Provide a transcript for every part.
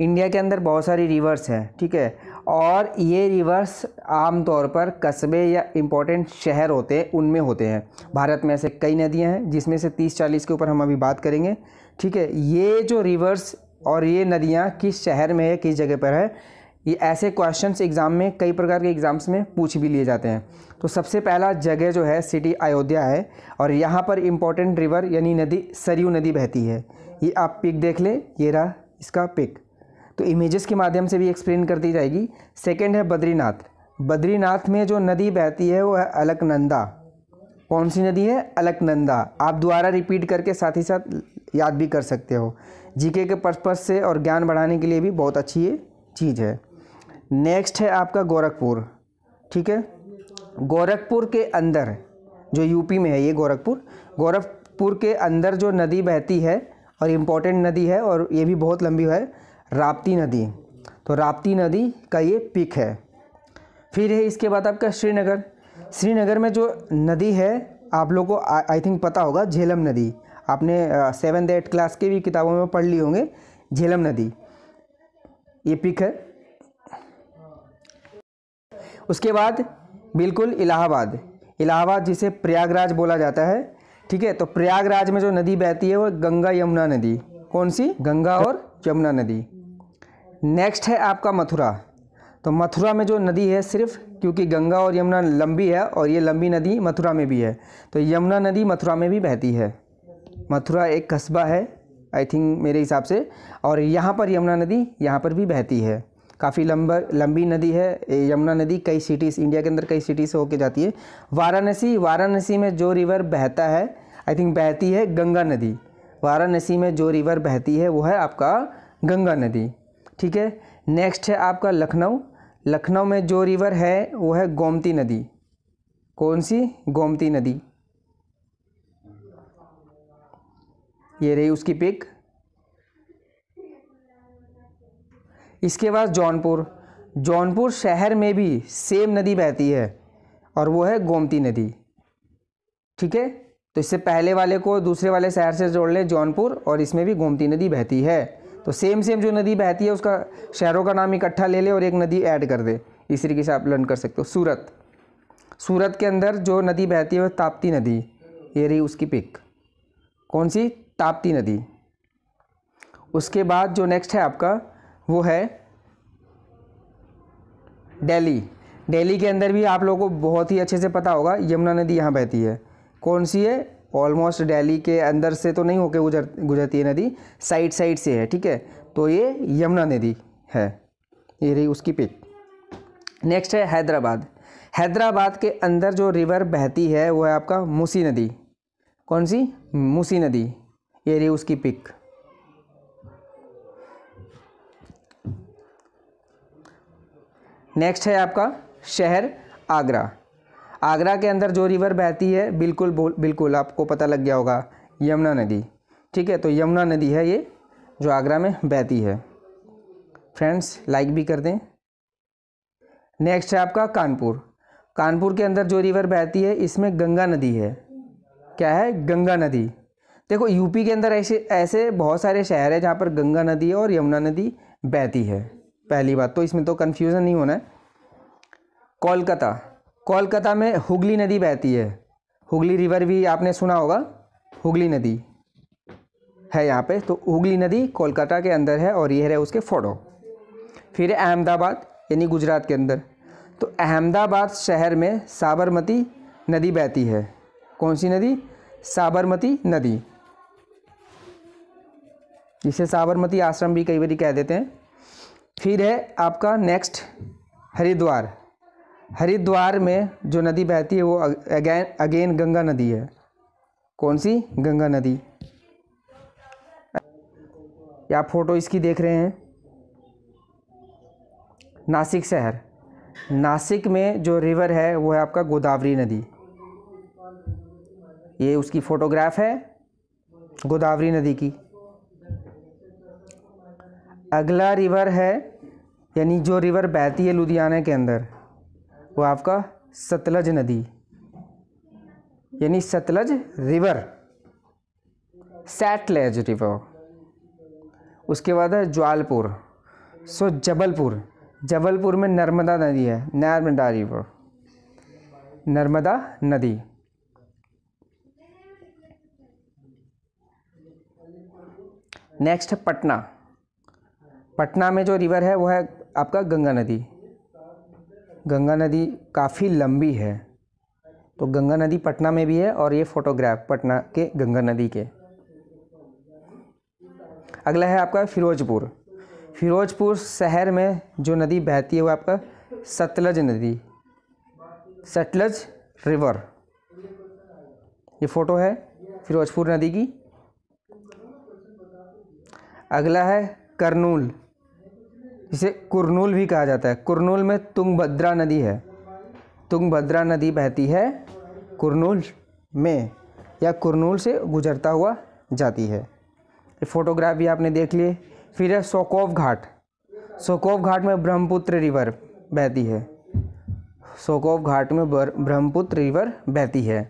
India के अंदर बहुत सारी रिवर्स हैं ठीक है और ये रिवर्स आम तौर पर कस्बे या इम्पोर्टेंट शहर होते हैं उनमें होते हैं भारत में ऐसे कई नदियां हैं जिसमें से 30-40 के ऊपर हम अभी बात करेंगे ठीक है ये जो रिवर्स और ये नदियां किस शहर में है किस जगह पर है ये ऐसे क्वेश्चंस एग्ज़ाम में कई प्रकार के एग्ज़ाम्स में पूछ भी लिए जाते हैं तो सबसे पहला जगह जो है सिटी अयोध्या है और यहाँ पर इम्पोर्टेंट रिवर यानी नदी सरयू नदी बहती है ये आप पिक देख लें ये रहा इसका पिक तो इमेजेस के माध्यम से भी एक्सप्लेन कर दी जाएगी सेकेंड है बद्रीनाथ बद्रीनाथ में जो नदी बहती है वो है अलकनंदा कौन सी नदी है अलकनंदा आप दोबारा रिपीट करके साथ ही साथ याद भी कर सकते हो जीके के पर्पज से और ज्ञान बढ़ाने के लिए भी बहुत अच्छी ये चीज़ है नेक्स्ट है आपका गोरखपुर ठीक है गोरखपुर के अंदर जो यूपी में है ये गोरखपुर गोरखपुर के अंदर जो नदी बहती है और इम्पॉर्टेंट नदी है और ये भी बहुत लंबी है राप्ती नदी तो राप्ती नदी का ये पिक है फिर है इसके बाद आपका श्रीनगर श्रीनगर में जो नदी है आप लोगों को आई थिंक पता होगा झेलम नदी आपने सेवन्थ एट क्लास के भी किताबों में पढ़ ली होंगे झेलम नदी ये पिक है उसके बाद बिल्कुल इलाहाबाद इलाहाबाद जिसे प्रयागराज बोला जाता है ठीक है तो प्रयागराज में जो नदी बहती है वह गंगा यमुना नदी कौन सी गंगा और यमुना नदी नेक्स्ट है आपका मथुरा तो मथुरा में जो नदी है सिर्फ क्योंकि गंगा और यमुना लंबी है और ये लंबी नदी मथुरा में भी है तो यमुना नदी मथुरा में भी बहती है मथुरा एक कस्बा है आई थिंक मेरे हिसाब से और यहाँ पर यमुना नदी यहाँ पर भी बहती है काफ़ी लंबा लंबी नदी है यमुना नदी कई सिटीज़ इंडिया के अंदर कई सिटी से होके जाती है वाराणसी वाराणसी में जो रिवर बहता है आई थिंक बहती है गंगा नदी वाराणसी में जो रिवर बहती है वो है आपका गंगा नदी ठीक है नेक्स्ट है आपका लखनऊ लखनऊ में जो रिवर है वो है गोमती नदी कौन सी गोमती नदी ये रही उसकी पिक इसके बाद जौनपुर जौनपुर शहर में भी सेम नदी बहती है और वो है गोमती नदी ठीक है तो इससे पहले वाले को दूसरे वाले शहर से जोड़ लें जौनपुर और इसमें भी गोमती नदी बहती है तो सेम सेम जो नदी बहती है उसका शहरों का नाम इकट्ठा ले ले और एक नदी ऐड कर दे इस तरीके से आप लर्न कर सकते हो सूरत सूरत के अंदर जो नदी बहती है वह ताप्ती नदी ये रही उसकी पिक कौन सी ताप्ती नदी उसके बाद जो नेक्स्ट है आपका वो है दिल्ली दिल्ली के अंदर भी आप लोगों को बहुत ही अच्छे से पता होगा यमुना नदी यहाँ बहती है कौन सी है ऑलमोस्ट दिल्ली के अंदर से तो नहीं होके गुजर गुजरती है नदी साइड साइड से है ठीक है तो ये यमुना नदी है ये रही उसकी पिक नेक्स्ट है हैदराबाद हैदराबाद के अंदर जो रिवर बहती है वो है आपका मूसी नदी कौन सी मूसी नदी ये रही उसकी पिक नेक्स्ट है आपका शहर आगरा आगरा के अंदर जो रिवर बहती है बिल्कुल बिल्कुल आपको पता लग गया होगा यमुना नदी ठीक है तो यमुना नदी है ये जो आगरा में बहती है फ्रेंड्स लाइक भी कर दें नेक्स्ट है आपका कानपुर कानपुर के अंदर जो रिवर बहती है इसमें गंगा नदी है क्या है गंगा नदी देखो यूपी के अंदर ऐसे ऐसे बहुत सारे शहर हैं जहाँ पर गंगा नदी और यमुना नदी बहती है पहली बात तो इसमें तो कन्फ्यूज़न नहीं होना है कोलकाता कोलकाता में हुगली नदी बहती है हुगली रिवर भी आपने सुना होगा हुगली नदी है यहाँ पे तो हुगली नदी कोलकाता के अंदर है और ये है उसके फोटो फिर अहमदाबाद यानी गुजरात के अंदर तो अहमदाबाद शहर में साबरमती नदी बहती है कौन सी नदी साबरमती नदी जिसे साबरमती आश्रम भी कई बार कह देते हैं फिर है आपका नेक्स्ट हरिद्वार हरिद्वार में जो नदी बहती है वो अगेन अगेन गंगा नदी है कौन सी गंगा नदी या फोटो इसकी देख रहे हैं नासिक शहर नासिक में जो रिवर है वो है आपका गोदावरी नदी ये उसकी फ़ोटोग्राफ है गोदावरी नदी की अगला रिवर है यानी जो रिवर बहती है लुधियाना के अंदर वो आपका सतलज नदी यानी सतलज रिवर सैटलेज रिवर उसके बाद है ज्वालपुर सो जबलपुर जबलपुर में नर्मदा नदी है नर्मदा रिवर नर्मदा नदी नेक्स्ट है पटना पटना में जो रिवर है वो है आपका गंगा नदी गंगा नदी काफ़ी लंबी है तो गंगा नदी पटना में भी है और ये फ़ोटोग्राफ पटना के गंगा नदी के अगला है आपका फिरोजपुर फिरोजपुर शहर में जो नदी बहती है वो आपका सतलज नदी सतलज रिवर ये फ़ोटो है फिरोजपुर नदी की अगला है करनूल इसे कुरनूल भी कहा जाता है कुरनूल में तुंगभद्रा नदी है तुंगभद्रा नदी बहती है कुरनूल में या कुरनूल से गुजरता हुआ जाती है फोटोग्राफ भी आपने देख लिए फिर है सोकोव घाट सोकोव घाट में ब्रह्मपुत्र रिवर बहती है सोकोव घाट में ब्रह्मपुत्र रिवर बहती है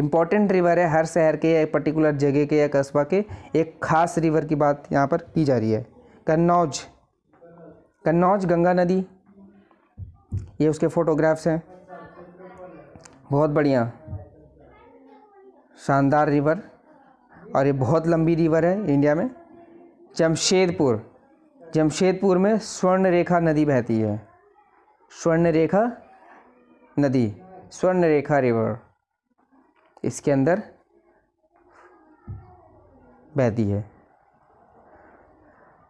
इम्पॉर्टेंट रिवर है हर शहर के या पर्टिकुलर जगह के या कस्बा के एक खास रिवर की बात यहाँ पर की जा रही है कन्नौज कन्नौज गंगा नदी ये उसके फ़ोटोग्राफ्स हैं बहुत बढ़िया शानदार रिवर और ये बहुत लंबी रिवर है इंडिया में जमशेदपुर जमशेदपुर में स्वर्ण रेखा नदी बहती है स्वर्ण रेखा नदी स्वर्ण रेखा रिवर इसके अंदर बहती है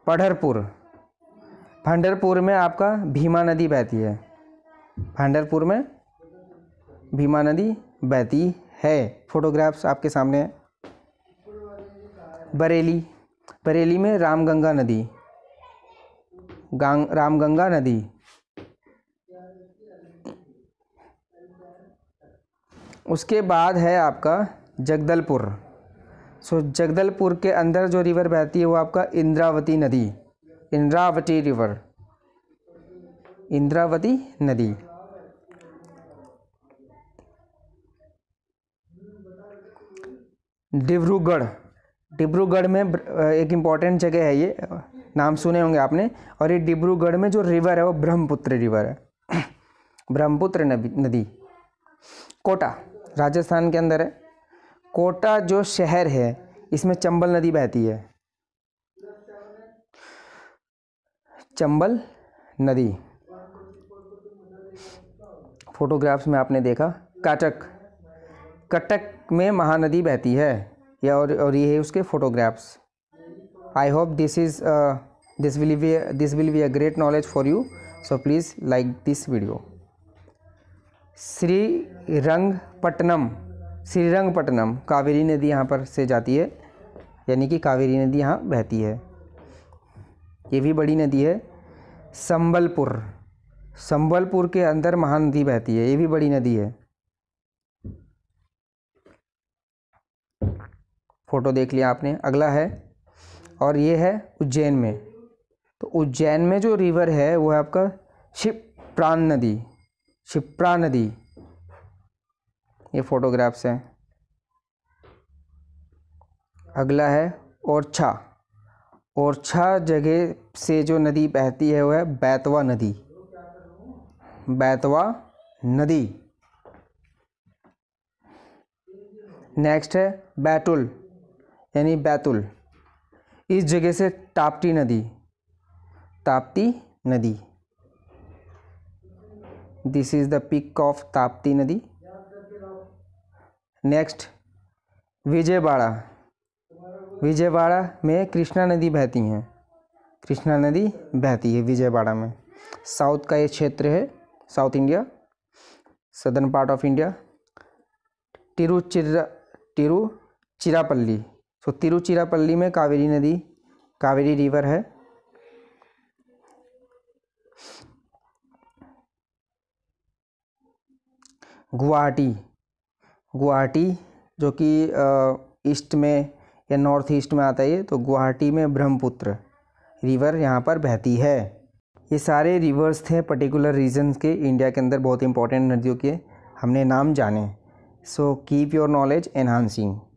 पढ़रपुर भंडरपुर में आपका भीमा नदी बहती है भंडरपुर में भीमा नदी बहती है फोटोग्राफ्स आपके सामने हैं बरेली बरेली में रामगंगा नदी रामगंगा नदी उसके बाद है आपका जगदलपुर सो जगदलपुर के अंदर जो रिवर बहती है वो आपका इंद्रावती नदी इंद्रावती रिवर इंद्रावती नदी डिब्रूगढ़ डिब्रूगढ़ में एक इम्पॉर्टेंट जगह है ये नाम सुने होंगे आपने और ये डिब्रूगढ़ में जो रिवर है वो ब्रह्मपुत्र रिवर है ब्रह्मपुत्र नदी कोटा राजस्थान के अंदर है कोटा जो शहर है इसमें चंबल नदी बहती है चंबल नदी फोटोग्राफ्स में आपने देखा कटक कटक में महानदी बहती है या और और ये है उसके photographs I hope this is this will be this will be a great knowledge for you so please like this video Sri Rangapatnam Srirangapatnam Kaveri नदी यहाँ पर से जाती है यानी कि कावेरी नदी यहाँ बहती है ये भी बड़ी नदी है संबलपुर संबलपुर के अंदर महानदी बहती है ये भी बड़ी नदी है फ़ोटो देख लिया आपने अगला है और ये है उज्जैन में तो उज्जैन में जो रिवर है वो है आपका शिप्रान नदी शिप्रा नदी ये फ़ोटोग्राफ्स हैं अगला है ओरछा और छह जगह से जो नदी बहती है वह है बैतवा नदी बैतवा नदी नेक्स्ट है बैतुल यानी बैतुल इस जगह से ताप्ती नदी ताप्ती नदी this is the pic of Tapti नदी नेक्स्ट विजयवाड़ा विजयवाड़ा में कृष्णा नदी बहती हैं कृष्णा नदी बहती है विजयवाड़ा में साउथ का ये क्षेत्र है south India southern part of India Tiruchira Tiruchirappalli so Tiruchirappalli में कावेरी नदी कावेरी रिवर है गुवाहाटी गुवाहाटी जो कि ईस्ट में या नॉर्थ ईस्ट में आता है ये तो गुवाहाटी में ब्रह्मपुत्र रिवर यहाँ पर बहती है ये सारे रिवर्स थे पर्टिकुलर रीजन्स के इंडिया के अंदर बहुत इंपॉर्टेंट नदियों के हमने नाम जाने so keep your knowledge enhancing